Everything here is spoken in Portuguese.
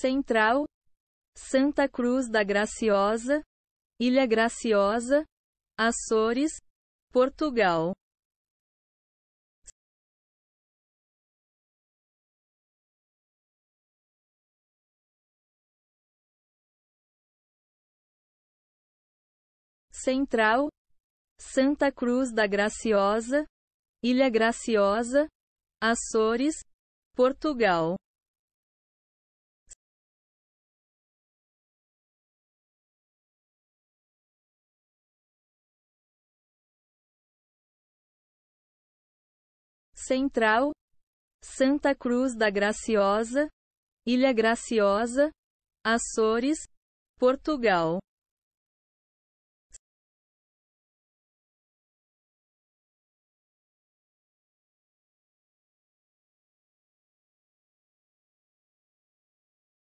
Central, Santa Cruz da Graciosa, Ilha Graciosa, Açores, Portugal. Central, Santa Cruz da Graciosa, Ilha Graciosa, Açores, Portugal. Central, Santa Cruz da Graciosa, Ilha Graciosa, Açores, Portugal.